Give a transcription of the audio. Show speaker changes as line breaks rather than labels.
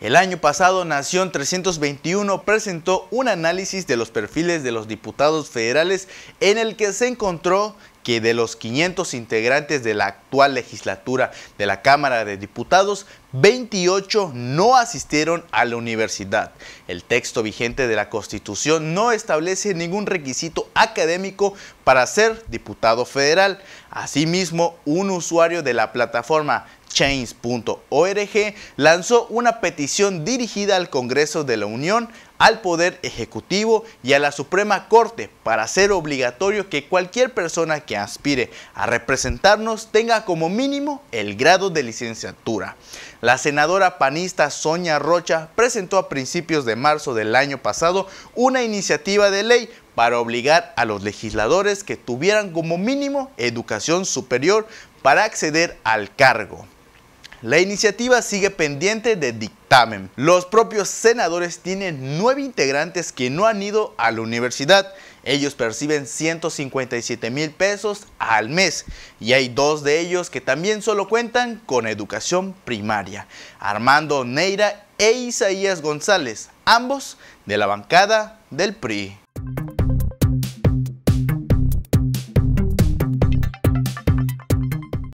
El año pasado, Nación 321 presentó un análisis de los perfiles de los diputados federales en el que se encontró que de los 500 integrantes de la actual legislatura de la Cámara de Diputados, 28 no asistieron a la universidad. El texto vigente de la Constitución no establece ningún requisito académico para ser diputado federal. Asimismo, un usuario de la plataforma Chains.org lanzó una petición dirigida al Congreso de la Unión al Poder Ejecutivo y a la Suprema Corte para hacer obligatorio que cualquier persona que aspire a representarnos tenga como mínimo el grado de licenciatura. La senadora panista Sonia Rocha presentó a principios de marzo del año pasado una iniciativa de ley para obligar a los legisladores que tuvieran como mínimo educación superior para acceder al cargo. La iniciativa sigue pendiente de dictamen. Los propios senadores tienen nueve integrantes que no han ido a la universidad. Ellos perciben 157 mil pesos al mes y hay dos de ellos que también solo cuentan con educación primaria. Armando Neira e Isaías González, ambos de la bancada del PRI.